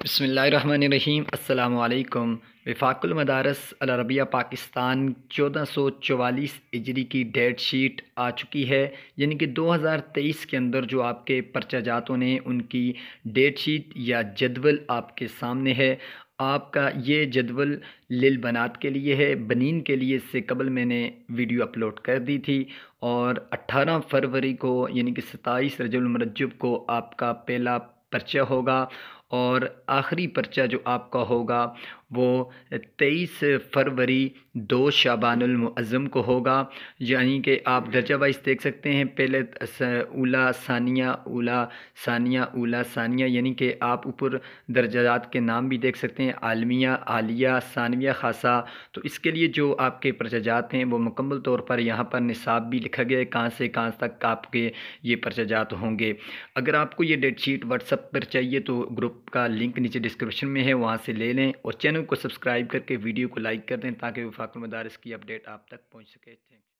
बसमीम् अल्लाम विफाकुल मदारस अलरबिया पाकिस्तान चौदह सौ चवालीस इजरी की डेट शीट आ चुकी है यानी कि 2023 के अंदर जो आपके पर्चा जातों ने उनकी डेट शीट या जदवल आपके सामने है आपका ये जदवल लिल बनात के लिए है बनीन के लिए इससे कबल मैंने वीडियो अपलोड कर दी थी और 18 फरवरी को यानी कि 27 रजुल को आपका पहला पर्चा होगा और आखिरी पर्चा जो आपका होगा वो तेईस फरवरी दो शाबानमज़म को होगा यानी कि आप दर्जा वाइज देख सकते हैं पहले उला सानिया उला सानिया उला सानिया यानी कि आप ऊपर दर्जात के नाम भी देख सकते हैं आलमिया आलिया सानविया खासा तो इसके लिए जो आपके पर्चाजात हैं वो मुकम्मल तौर पर यहाँ पर निसाब भी लिखा गया है कहाँ से कहाँ तक आपके ये पर्चाजात होंगे अगर आपको ये डेट शीट व्हाट्सअप पर चाहिए तो ग्रुप का लिंक नीचे डिस्क्रिप्शन में है वहाँ से ले लें और चैनल को सब्सक्राइब करके वीडियो को लाइक कर दें ताकि वफाक मदारस की अपडेट आप तक पहुँच सके थैंक